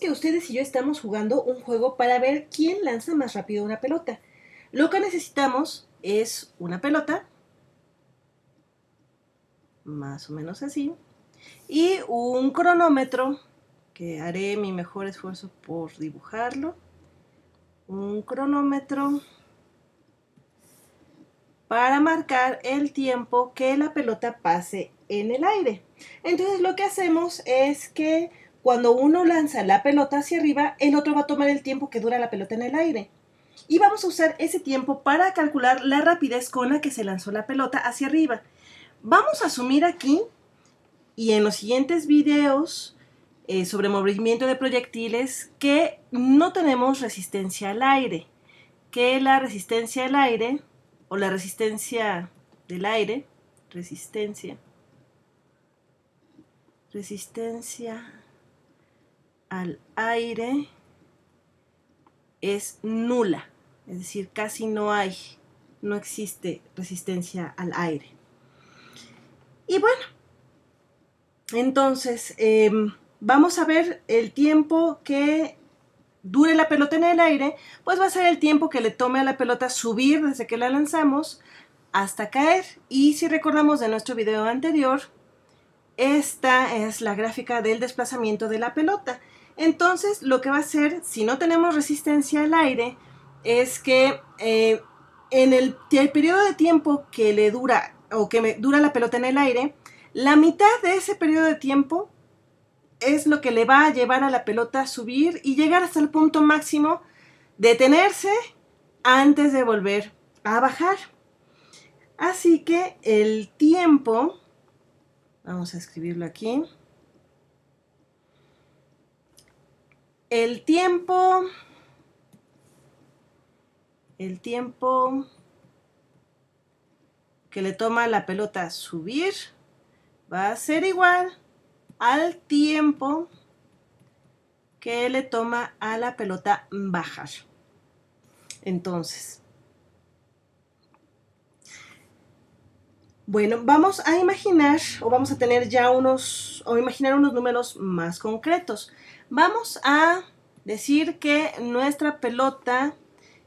que ustedes y yo estamos jugando un juego para ver quién lanza más rápido una pelota. Lo que necesitamos es una pelota, más o menos así, y un cronómetro, que haré mi mejor esfuerzo por dibujarlo. Un cronómetro para marcar el tiempo que la pelota pase en el aire. Entonces lo que hacemos es que cuando uno lanza la pelota hacia arriba, el otro va a tomar el tiempo que dura la pelota en el aire. Y vamos a usar ese tiempo para calcular la rapidez con la que se lanzó la pelota hacia arriba. Vamos a asumir aquí y en los siguientes videos eh, sobre movimiento de proyectiles que no tenemos resistencia al aire, que la resistencia al aire o la resistencia del aire, resistencia, resistencia al aire es nula, es decir, casi no hay, no existe resistencia al aire. Y bueno, entonces em, vamos a ver el tiempo que dure la pelota en el aire, pues va a ser el tiempo que le tome a la pelota subir desde que la lanzamos hasta caer. Y si recordamos de nuestro video anterior, esta es la gráfica del desplazamiento de la pelota. Entonces, lo que va a hacer, si no tenemos resistencia al aire, es que eh, en el, periodo de tiempo que le dura o que me, dura la pelota en el aire, la mitad de ese periodo de tiempo es lo que le va a llevar a la pelota a subir y llegar hasta el punto máximo, detenerse antes de volver a bajar. Así que el tiempo Vamos a escribirlo aquí. El tiempo, el tiempo que le toma la pelota subir va a ser igual al tiempo que le toma a la pelota bajar. Entonces, Bueno, vamos a imaginar o vamos a tener ya unos, o imaginar unos números más concretos. Vamos a decir que nuestra pelota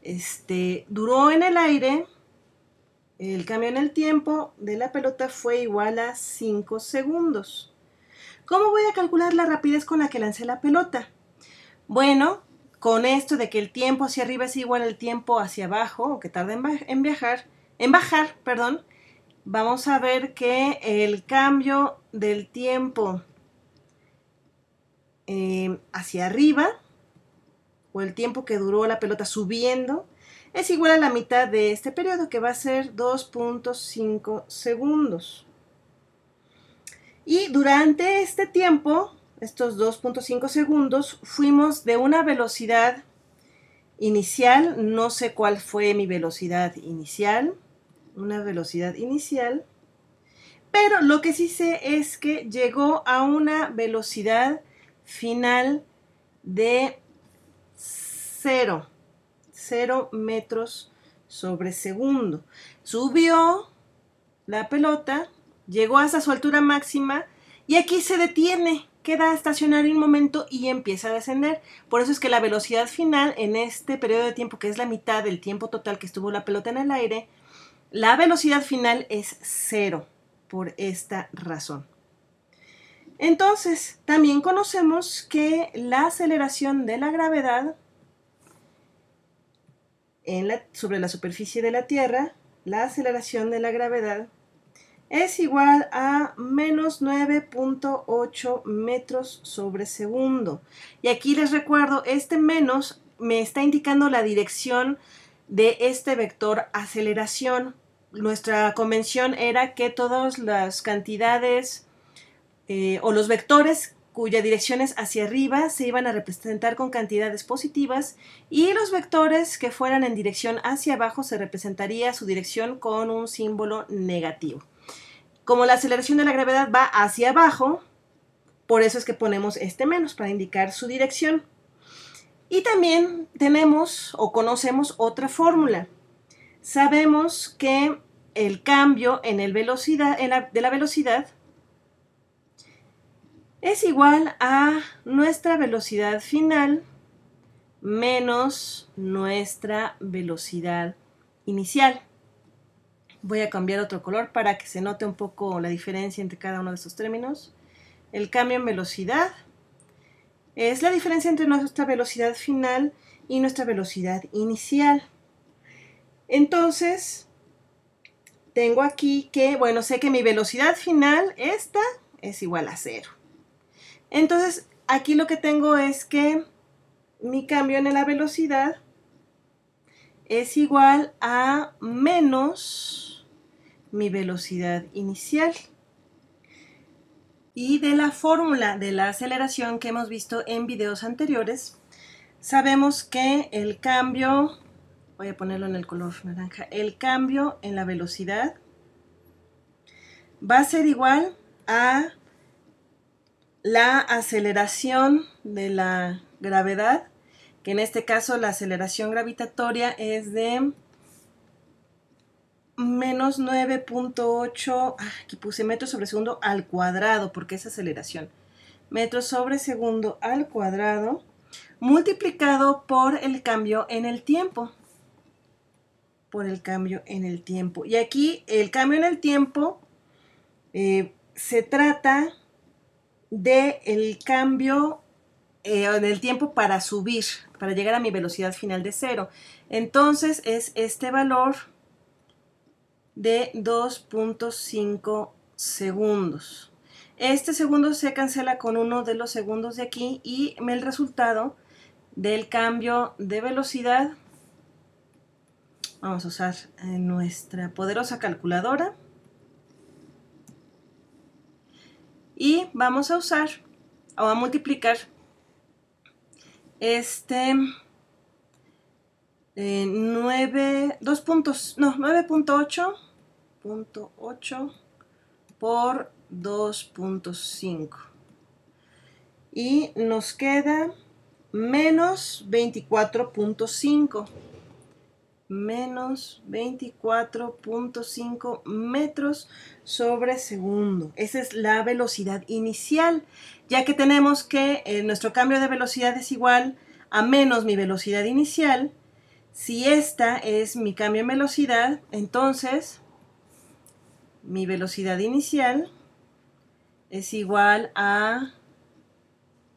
este, duró en el aire, el cambio en el tiempo de la pelota fue igual a 5 segundos. ¿Cómo voy a calcular la rapidez con la que lancé la pelota? Bueno, con esto de que el tiempo hacia arriba es igual al tiempo hacia abajo, o que tarda en, en viajar, en bajar, perdón, vamos a ver que el cambio del tiempo eh, hacia arriba, o el tiempo que duró la pelota subiendo, es igual a la mitad de este periodo, que va a ser 2.5 segundos. Y durante este tiempo, estos 2.5 segundos, fuimos de una velocidad inicial, no sé cuál fue mi velocidad inicial, una velocidad inicial, pero lo que sí sé es que llegó a una velocidad final de 0, 0 metros sobre segundo. Subió la pelota, llegó hasta su altura máxima y aquí se detiene, queda estacionario un momento y empieza a descender. Por eso es que la velocidad final en este periodo de tiempo, que es la mitad del tiempo total que estuvo la pelota en el aire, la velocidad final es cero por esta razón. Entonces, también conocemos que la aceleración de la gravedad en sobre la superficie de la Tierra, la aceleración de la gravedad es igual a menos 9.8 metros sobre segundo. Y aquí les recuerdo, este menos me está indicando la dirección de este vector aceleración nuestra convención era que todas las cantidades eh, o los vectores cuya dirección es hacia arriba se iban a representar con cantidades positivas y los vectores que fueran en dirección hacia abajo se representaría su dirección con un símbolo negativo. Como la aceleración de la gravedad va hacia abajo, por eso es que ponemos este menos para indicar su dirección. Y también tenemos o conocemos otra fórmula. Sabemos que el cambio en el velocidad, de la velocidad es igual a nuestra velocidad final menos nuestra velocidad inicial. Voy a cambiar otro color para que se note un poco la diferencia entre cada uno de estos términos. El cambio en velocidad es la diferencia entre nuestra velocidad final y nuestra velocidad inicial. Entonces, tengo aquí que, bueno, sé que mi velocidad final, esta, es igual a cero. Entonces, aquí lo que tengo es que mi cambio en la velocidad es igual a menos mi velocidad inicial. Y de la fórmula de la aceleración que hemos visto en videos anteriores, sabemos que el cambio voy a ponerlo en el color naranja, el cambio en la velocidad va a ser igual a la aceleración de la gravedad, que en este caso la aceleración gravitatoria es de menos 9.8, ah, aquí puse metros sobre segundo al cuadrado, porque es aceleración, metros sobre segundo al cuadrado, multiplicado por el cambio en el tiempo, por el cambio en el tiempo. Y aquí el cambio en el tiempo eh, se trata de el cambio en eh, el tiempo para subir, para llegar a mi velocidad final de cero. Entonces es este valor de 2.5 segundos. Este segundo se cancela con uno de los segundos de aquí y el resultado del cambio de velocidad Vamos a usar eh, nuestra poderosa calculadora. Y vamos a usar o a multiplicar este eh, puntos, no, 9.8 por 2.5 y nos queda menos 24.5 menos 24.5 metros sobre segundo. Esa es la velocidad inicial, ya que tenemos que eh, nuestro cambio de velocidad es igual a menos mi velocidad inicial. Si esta es mi cambio en velocidad, entonces mi velocidad inicial es igual a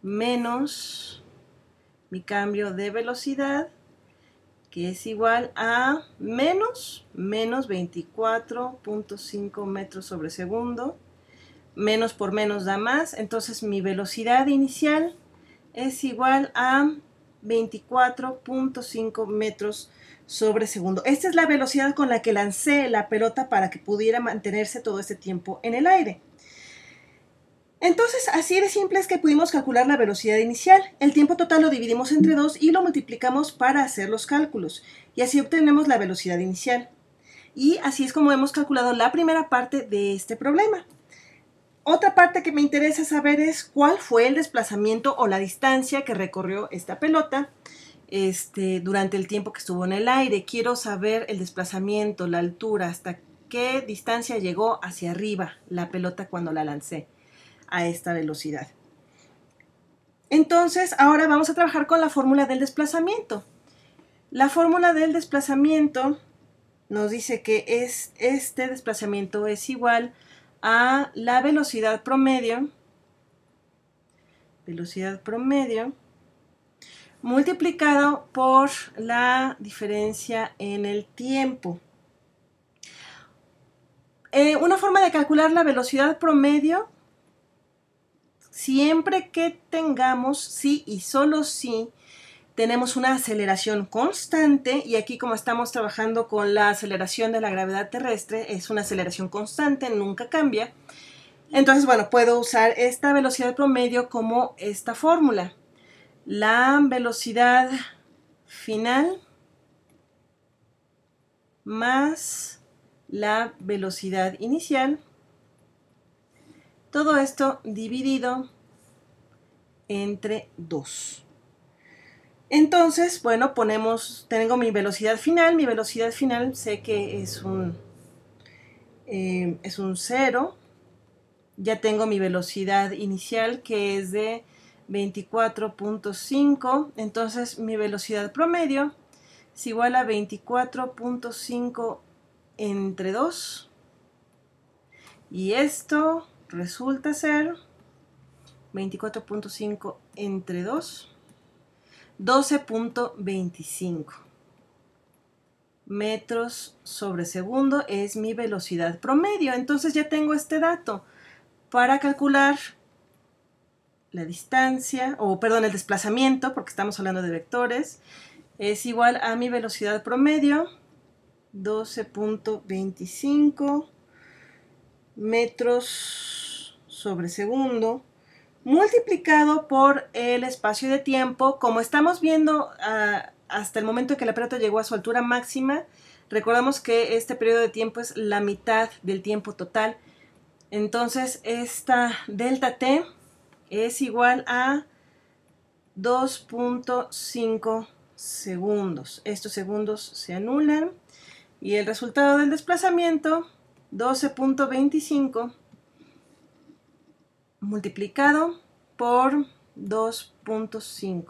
menos mi cambio de velocidad que es igual a menos, menos 24.5 metros sobre segundo. Menos por menos da más, entonces mi velocidad inicial es igual a 24.5 metros sobre segundo. Esta es la velocidad con la que lancé la pelota para que pudiera mantenerse todo este tiempo en el aire. Entonces, así de simple es que pudimos calcular la velocidad inicial. El tiempo total lo dividimos entre 2 y lo multiplicamos para hacer los cálculos. Y así obtenemos la velocidad inicial. Y así es como hemos calculado la primera parte de este problema. Otra parte que me interesa saber es cuál fue el desplazamiento o la distancia que recorrió esta pelota este, durante el tiempo que estuvo en el aire. Quiero saber el desplazamiento, la altura, hasta qué distancia llegó hacia arriba la pelota cuando la lancé a esta velocidad. Entonces, ahora vamos a trabajar con la fórmula del desplazamiento. La fórmula del desplazamiento nos dice que es, este desplazamiento es igual a la velocidad promedio, velocidad promedio, multiplicado por la diferencia en el tiempo. Eh, una forma de calcular la velocidad promedio Siempre que tengamos sí y solo sí, tenemos una aceleración constante y aquí como estamos trabajando con la aceleración de la gravedad terrestre, es una aceleración constante, nunca cambia. Entonces, bueno, puedo usar esta velocidad promedio como esta fórmula. La velocidad final más la velocidad inicial todo esto dividido entre 2. Entonces, bueno, ponemos, tengo mi velocidad final, mi velocidad final sé que es un, eh, es un 0. Ya tengo mi velocidad inicial que es de 24.5, entonces mi velocidad promedio es igual a 24.5 entre 2. Y esto resulta ser 24.5 entre 2, 12.25 metros sobre segundo es mi velocidad promedio. Entonces ya tengo este dato para calcular la distancia, o perdón, el desplazamiento, porque estamos hablando de vectores, es igual a mi velocidad promedio, 12.25 metros sobre segundo multiplicado por el espacio de tiempo. Como estamos viendo ah, hasta el momento en que la pelota llegó a su altura máxima, recordamos que este periodo de tiempo es la mitad del tiempo total. Entonces, esta delta T es igual a 2.5 segundos. Estos segundos se anulan y el resultado del desplazamiento, 12.25 multiplicado por 2.5.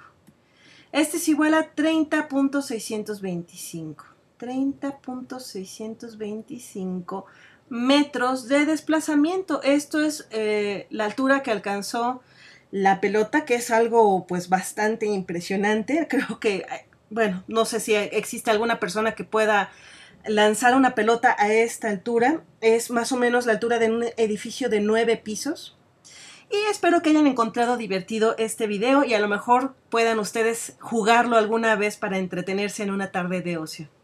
Este es igual a 30.625. 30.625 metros de desplazamiento. Esto es eh, la altura que alcanzó la pelota, que es algo pues bastante impresionante. Creo que, eh, bueno, no sé si existe alguna persona que pueda lanzar una pelota a esta altura. Es más o menos la altura de un edificio de nueve pisos. Y espero que hayan encontrado divertido este video y a lo mejor puedan ustedes jugarlo alguna vez para entretenerse en una tarde de ocio.